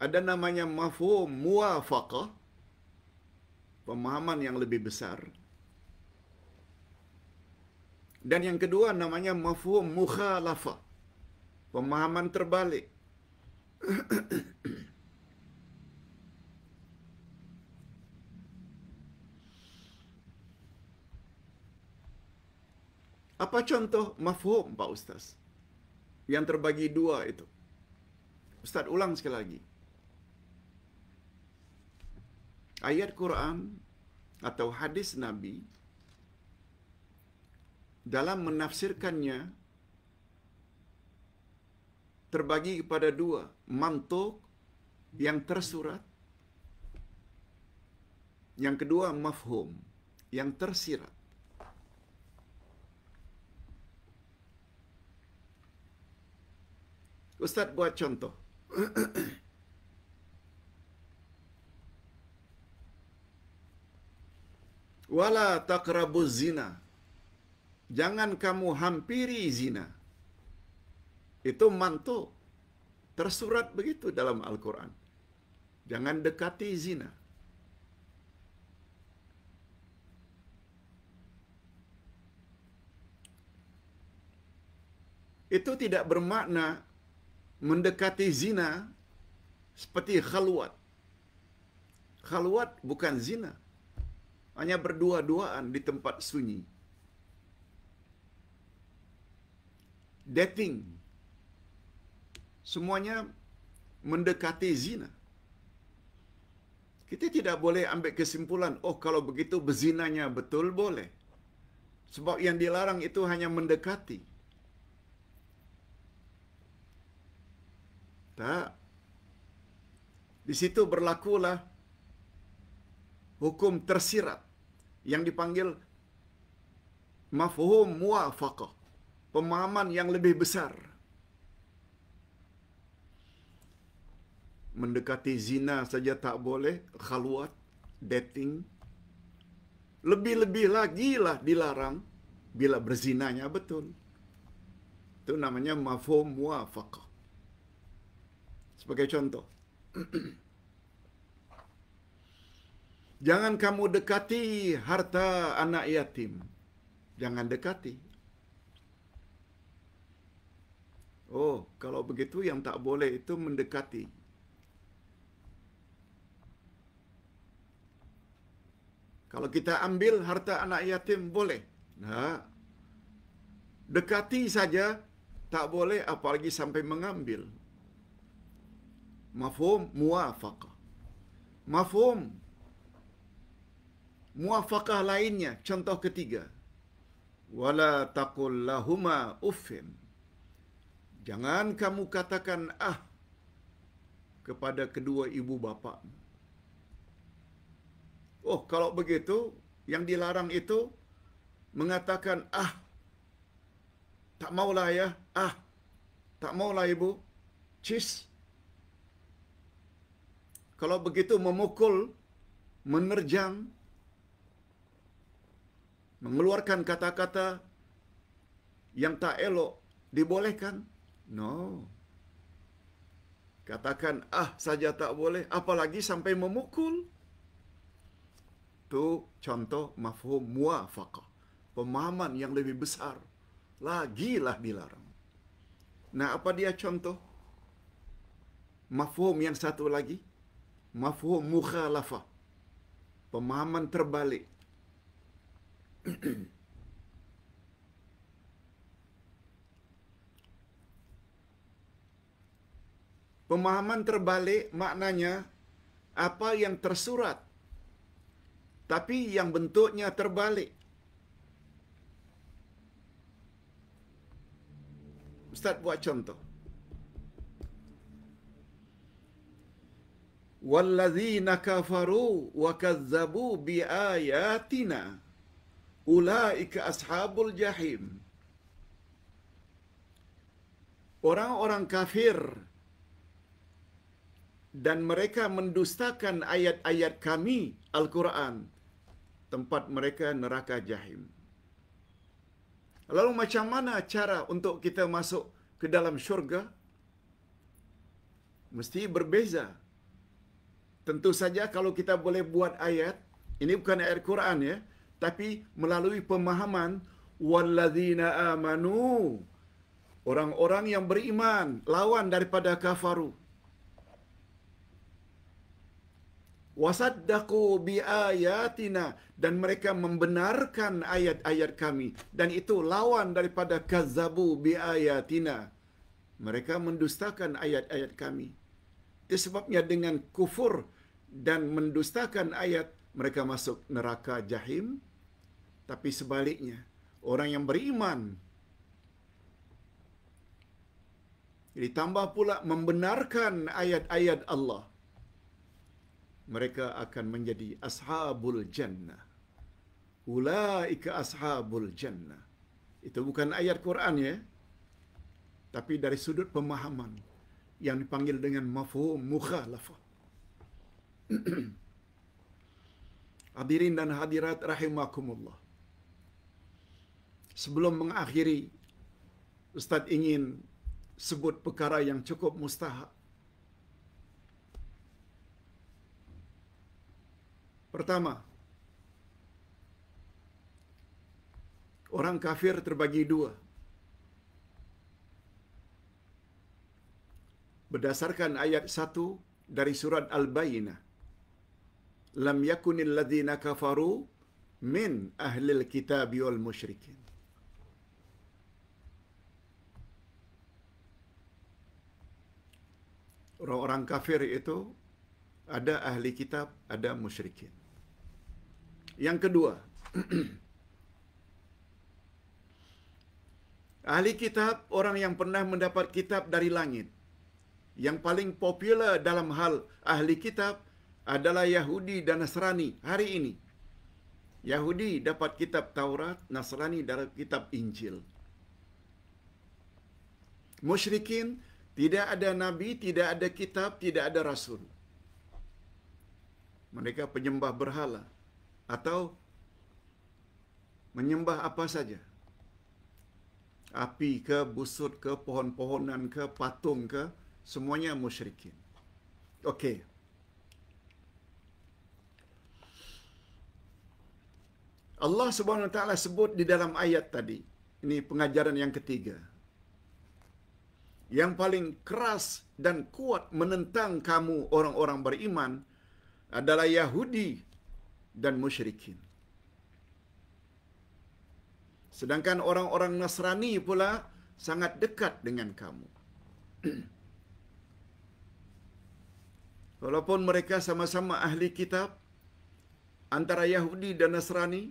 Ada namanya mafhum muafaqah, pemahaman yang lebih besar. Dan yang kedua namanya mafhum mukhalafah, pemahaman terbalik. Apa contoh mafhum Pak Ustaz? yang terbagi dua itu. Ustaz ulang sekali lagi. Ayat Quran atau hadis Nabi dalam menafsirkannya terbagi kepada dua, mantuk yang tersurat, yang kedua mafhum yang tersirat. Ustaz buat contoh. Wala taqrabu zina. Jangan kamu hampiri zina. Itu mantu. Tersurat begitu dalam Al-Quran. Jangan dekati zina. Itu tidak bermakna mendekati zina seperti khalwat. Khalwat bukan zina. Hanya berdua-duaan di tempat sunyi. Dating. Semuanya mendekati zina. Kita tidak boleh ambil kesimpulan, oh kalau begitu berzinanya betul boleh. Sebab yang dilarang itu hanya mendekati. Tak. Nah, di situ berlakulah hukum tersirat yang dipanggil mafhum muwafaqah, pemahaman yang lebih besar. Mendekati zina saja tak boleh, khalwat, dating. Lebih-lebih lagi lah dilarang bila berzinanya betul. Itu namanya mafhum muwafaqah. Sebagai contoh. Jangan kamu dekati harta anak yatim. Jangan dekati. Oh, kalau begitu yang tak boleh itu mendekati. Kalau kita ambil harta anak yatim boleh. Nah. Dekati saja tak boleh apalagi sampai mengambil. مفهوم موافقة مفهوم موافقة لاينيا contoh ketiga ولا تقل لهما أفهم jangan kamu katakan ah kepada kedua ibu bapa oh kalau begitu yang dilarang itu mengatakan ah tak maulah ya ah tak maulah ibu cheese kalau begitu memukul, menerjang, mengeluarkan kata-kata yang tak elok, dibolehkan? No. Katakan ah saja tak boleh, apalagi sampai memukul. Tu contoh mafhum muafakah Pemahaman yang lebih besar. Lagilah dilarang. Nah, apa dia contoh? Mafhum yang satu lagi mafhum mukhalafah pemahaman terbalik pemahaman terbalik maknanya apa yang tersurat tapi yang bentuknya terbalik Ustaz buat contoh والذين كفروا وكذبوا بآياتنا أولئك أصحاب الجحيم Orang-orang kafir dan mereka mendustakan ayat-ayat kami Al-Quran tempat mereka neraka jahim. Lalu macam mana cara untuk kita masuk ke dalam syurga? Mesti Berbeza. Tentu saja kalau kita boleh buat ayat, ini bukan ayat Quran ya, tapi melalui pemahaman walladzina amanu orang-orang yang beriman lawan daripada kafaru. Wasaddaqu bi ayatina dan mereka membenarkan ayat-ayat kami dan itu lawan daripada kazabu bi ayatina. Mereka mendustakan ayat-ayat kami. Itu sebabnya dengan kufur dan mendustakan ayat mereka masuk neraka jahim tapi sebaliknya orang yang beriman ditambah pula membenarkan ayat-ayat Allah mereka akan menjadi ashabul jannah ulaika ashabul jannah itu bukan ayat Quran ya tapi dari sudut pemahaman yang dipanggil dengan mafhum mukhalafah Hadirin dan hadirat rahimakumullah. Sebelum mengakhiri, Ustaz ingin sebut perkara yang cukup mustahak. Pertama, orang kafir terbagi dua. Berdasarkan ayat satu dari surat Al-Bayinah lam yakunil ladina kafaru min ahli alkitab wal musyrikin orang-orang kafir itu ada ahli kitab ada musyrikin yang kedua ahli kitab orang yang pernah mendapat kitab dari langit yang paling popular dalam hal ahli kitab adalah Yahudi dan Nasrani hari ini. Yahudi dapat kitab Taurat, Nasrani dapat kitab Injil. Musyrikin tidak ada nabi, tidak ada kitab, tidak ada rasul. Mereka penyembah berhala atau menyembah apa saja. Api ke, busut ke, pohon-pohonan ke, patung ke, semuanya musyrikin. Okey. Allah Subhanahu Taala sebut di dalam ayat tadi. Ini pengajaran yang ketiga. Yang paling keras dan kuat menentang kamu orang-orang beriman adalah Yahudi dan musyrikin. Sedangkan orang-orang Nasrani pula sangat dekat dengan kamu. Walaupun mereka sama-sama ahli kitab antara Yahudi dan Nasrani,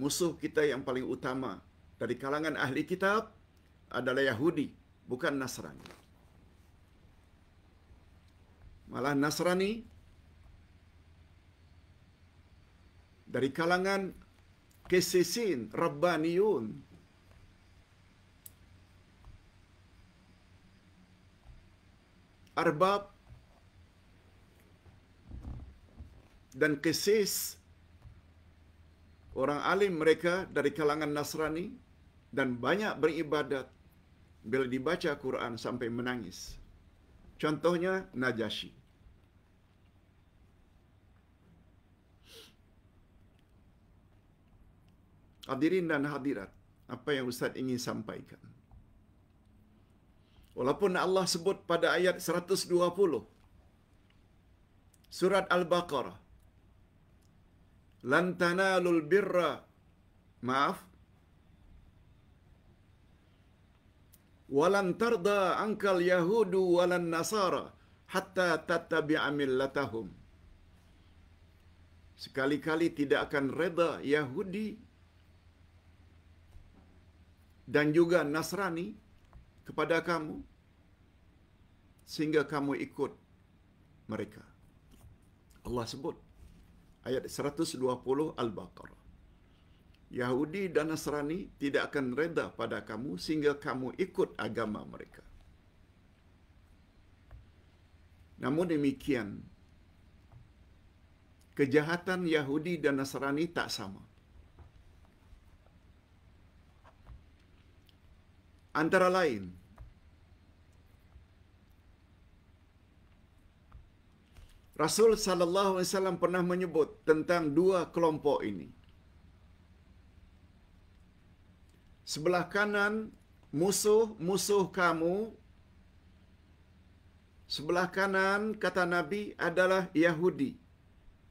musuh kita yang paling utama dari kalangan ahli kitab adalah Yahudi, bukan Nasrani. Malah Nasrani dari kalangan kesesin, Rabbaniun, Arbab dan kesis orang alim mereka dari kalangan Nasrani dan banyak beribadat bila dibaca Quran sampai menangis. Contohnya Najashi. Hadirin dan hadirat, apa yang Ustaz ingin sampaikan? Walaupun Allah sebut pada ayat 120 surat Al-Baqarah lantanalul birra maaf walan tarda ankal yahudu walan nasara hatta tattabi'a millatahum sekali-kali tidak akan reda yahudi dan juga nasrani kepada kamu sehingga kamu ikut mereka Allah sebut ayat 120 Al-Baqarah. Yahudi dan Nasrani tidak akan reda pada kamu sehingga kamu ikut agama mereka. Namun demikian, kejahatan Yahudi dan Nasrani tak sama. Antara lain, Rasul sallallahu alaihi wasallam pernah menyebut tentang dua kelompok ini. Sebelah kanan musuh-musuh kamu sebelah kanan kata Nabi adalah Yahudi.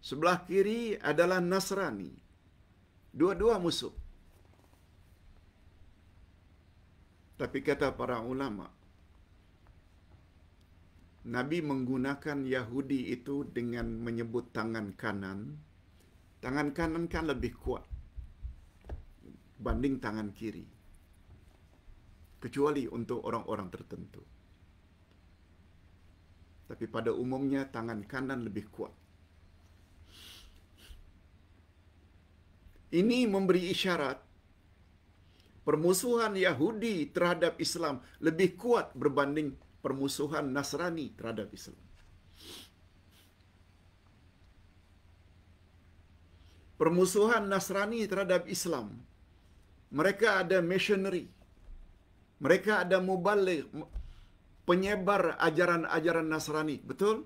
Sebelah kiri adalah Nasrani. Dua-dua musuh. Tapi kata para ulama, Nabi menggunakan Yahudi itu dengan menyebut tangan kanan. Tangan kanan kan lebih kuat banding tangan kiri. Kecuali untuk orang-orang tertentu. Tapi pada umumnya tangan kanan lebih kuat. Ini memberi isyarat permusuhan Yahudi terhadap Islam lebih kuat berbanding permusuhan Nasrani terhadap Islam. Permusuhan Nasrani terhadap Islam. Mereka ada missionary. Mereka ada mubalik. Penyebar ajaran-ajaran Nasrani. Betul?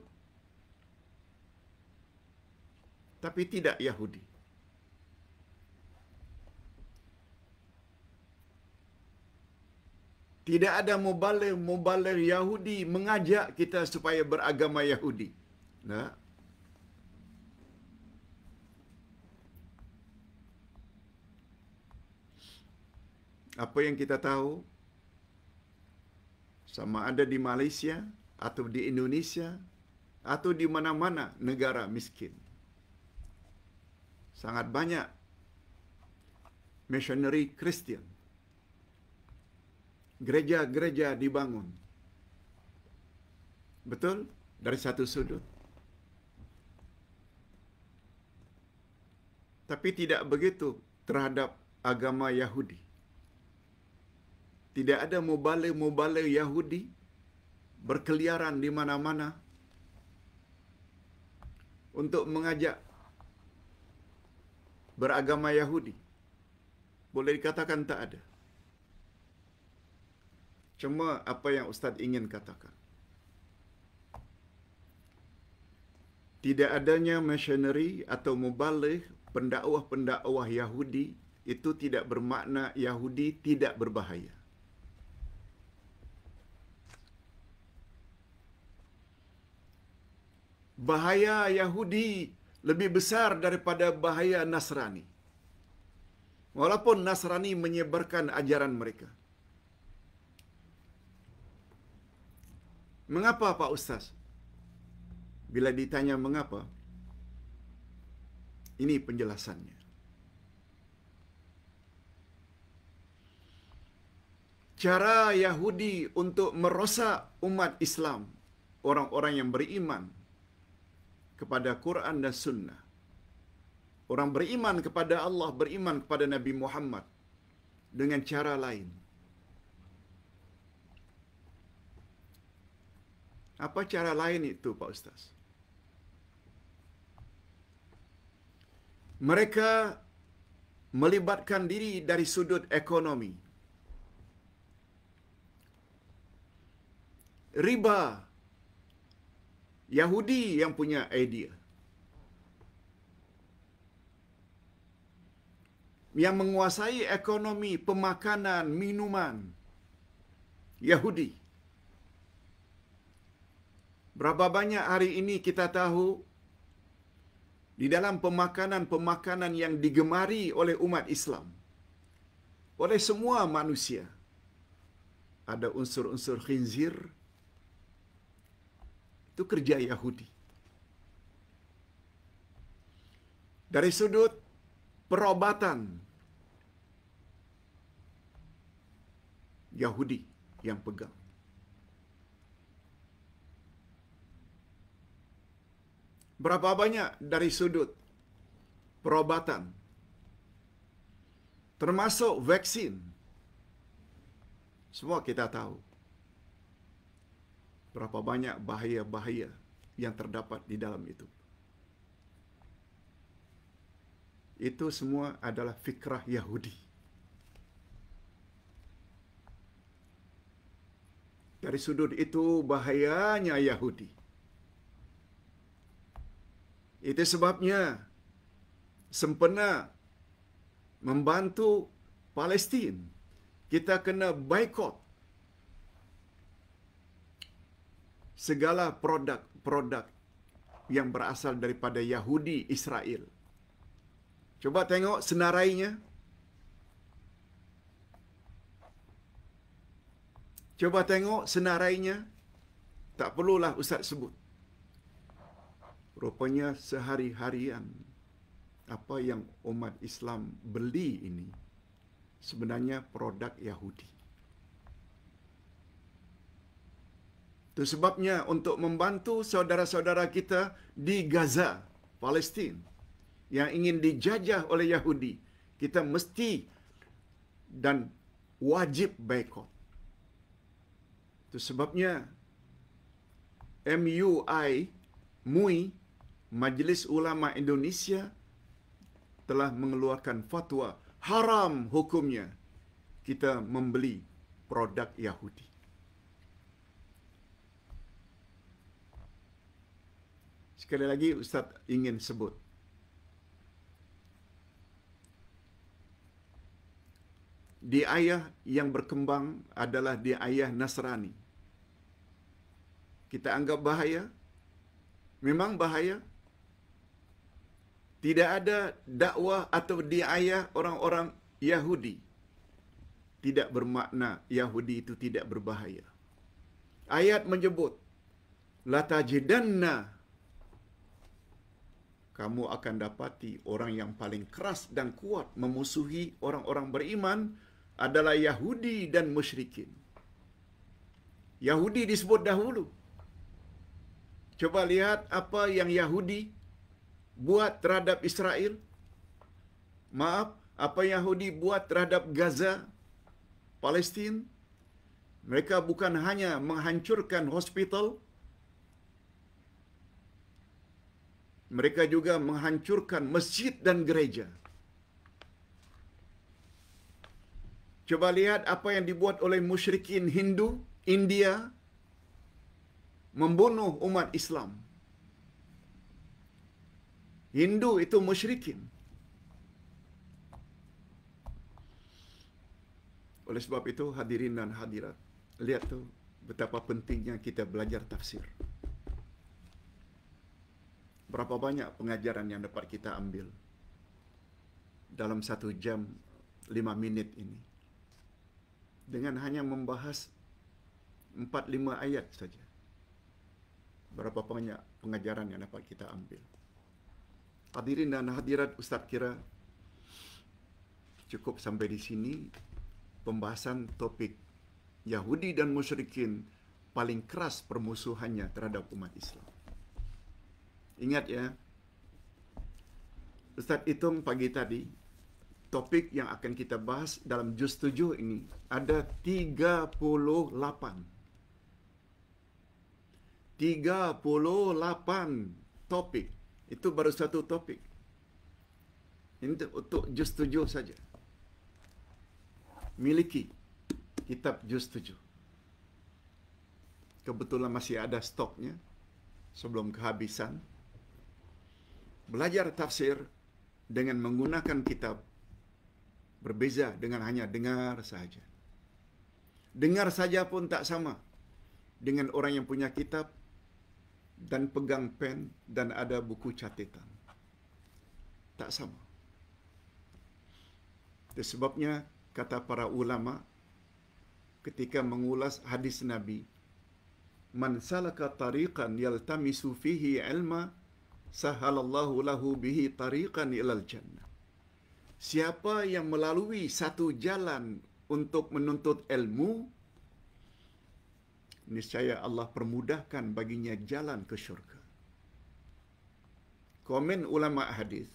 Tapi tidak Yahudi. Tidak ada mubalir-mubalir Yahudi mengajak kita supaya beragama Yahudi. Nah. Apa yang kita tahu sama ada di Malaysia atau di Indonesia atau di mana-mana negara miskin. Sangat banyak missionary Christian gereja-gereja dibangun. Betul? Dari satu sudut. Tapi tidak begitu terhadap agama Yahudi. Tidak ada mubale-mubale Yahudi berkeliaran di mana-mana untuk mengajak beragama Yahudi. Boleh dikatakan tak ada. Cuma apa yang Ustaz ingin katakan. Tidak adanya missionary atau mubalik pendakwah-pendakwah Yahudi itu tidak bermakna Yahudi tidak berbahaya. Bahaya Yahudi lebih besar daripada bahaya Nasrani. Walaupun Nasrani menyebarkan ajaran mereka. Mengapa Pak Ustaz? Bila ditanya mengapa, ini penjelasannya. Cara Yahudi untuk merosak umat Islam, orang-orang yang beriman kepada Quran dan Sunnah, orang beriman kepada Allah, beriman kepada Nabi Muhammad, dengan cara lain, Apa cara lain itu, Pak Ustaz? Mereka melibatkan diri dari sudut ekonomi. Riba Yahudi yang punya idea. Yang menguasai ekonomi pemakanan, minuman Yahudi. Berapa banyak hari ini kita tahu di dalam pemakanan-pemakanan yang digemari oleh umat Islam oleh semua manusia ada unsur-unsur khinzir itu kerja Yahudi. Dari sudut perobatan Yahudi yang pegang. Berapa banyak dari sudut perobatan, termasuk vaksin, semua kita tahu berapa banyak bahaya-bahaya yang terdapat di dalam itu. Itu semua adalah fikrah Yahudi. Dari sudut itu bahayanya Yahudi. Itu sebabnya sempena membantu Palestin kita kena boikot segala produk-produk yang berasal daripada Yahudi Israel. Coba tengok senarainya. Coba tengok senarainya. Tak perlulah Ustaz sebut. Rupanya sehari-harian apa yang umat Islam beli ini sebenarnya produk Yahudi. Itu sebabnya untuk membantu saudara-saudara kita di Gaza, Palestin yang ingin dijajah oleh Yahudi, kita mesti dan wajib boycott. Itu sebabnya MUI, MUI Majlis Ulama Indonesia telah mengeluarkan fatwa haram hukumnya kita membeli produk Yahudi. Sekali lagi Ustaz ingin sebut Di ayah yang berkembang adalah di ayah Nasrani. Kita anggap bahaya? Memang bahaya? Tidak ada dakwah atau diayah orang-orang Yahudi. Tidak bermakna Yahudi itu tidak berbahaya. Ayat menyebut, Latajidanna kamu akan dapati orang yang paling keras dan kuat memusuhi orang-orang beriman adalah Yahudi dan musyrikin. Yahudi disebut dahulu. Coba lihat apa yang Yahudi buat terhadap Israel? Maaf, apa Yahudi buat terhadap Gaza, Palestin? Mereka bukan hanya menghancurkan hospital, mereka juga menghancurkan masjid dan gereja. Coba lihat apa yang dibuat oleh musyrikin Hindu, India, membunuh umat Islam. Hindu itu musyrikin. Oleh sebab itu hadirin dan hadirat, lihat tu betapa pentingnya kita belajar tafsir. Berapa banyak pengajaran yang dapat kita ambil dalam satu jam lima minit ini dengan hanya membahas empat lima ayat saja. Berapa banyak pengajaran yang dapat kita ambil. Hadirin dan hadirat Ustadz kira cukup sampai di sini pembahasan topik Yahudi dan musyrikin paling keras permusuhannya terhadap umat Islam. Ingat ya, Ustadz hitung pagi tadi, topik yang akan kita bahas dalam juz 7 ini ada 38. 38 topik Itu baru satu topik. Ini untuk juz tujuh saja. Miliki kitab juz tujuh. Kebetulan masih ada stoknya sebelum kehabisan. Belajar tafsir dengan menggunakan kitab berbeza dengan hanya dengar saja. Dengar saja pun tak sama dengan orang yang punya kitab dan pegang pen dan ada buku catatan. Tak sama. Sebabnya kata para ulama ketika mengulas hadis Nabi, "Man salaka tariqan yaltamisu fihi ilma, sahalallahu lahu bihi tariqan ilal jannah." Siapa yang melalui satu jalan untuk menuntut ilmu, niscaya Allah permudahkan baginya jalan ke syurga. Komen ulama hadis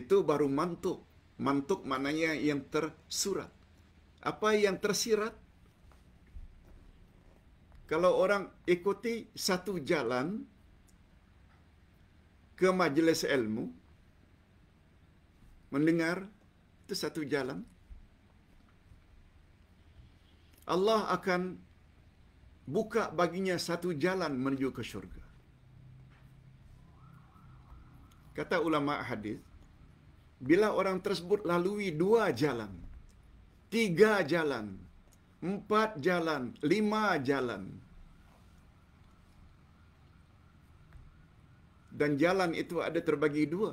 itu baru mantuk. Mantuk maknanya yang tersurat. Apa yang tersirat? Kalau orang ikuti satu jalan ke majelis ilmu, mendengar itu satu jalan, Allah akan buka baginya satu jalan menuju ke syurga. Kata ulama hadis, bila orang tersebut lalui dua jalan, tiga jalan, empat jalan, lima jalan, dan jalan itu ada terbagi dua.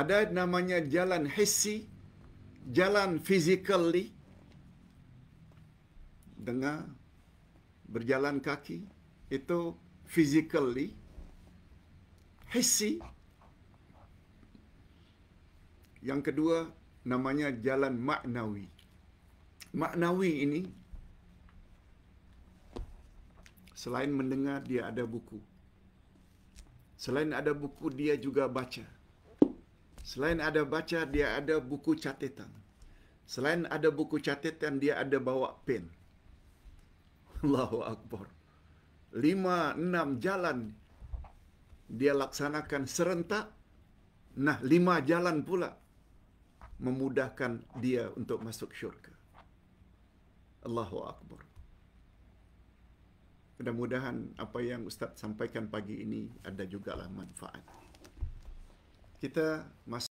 Ada namanya jalan hissi, jalan physically, dengar, berjalan kaki itu physically hissi yang kedua namanya jalan maknawi maknawi ini selain mendengar dia ada buku selain ada buku dia juga baca selain ada baca dia ada buku catatan selain ada buku catatan dia ada bawa pen Allahu Akbar. Lima, enam jalan dia laksanakan serentak. Nah, lima jalan pula memudahkan dia untuk masuk syurga. Allahu Akbar. Mudah-mudahan apa yang Ustaz sampaikan pagi ini ada juga lah manfaat. Kita masuk.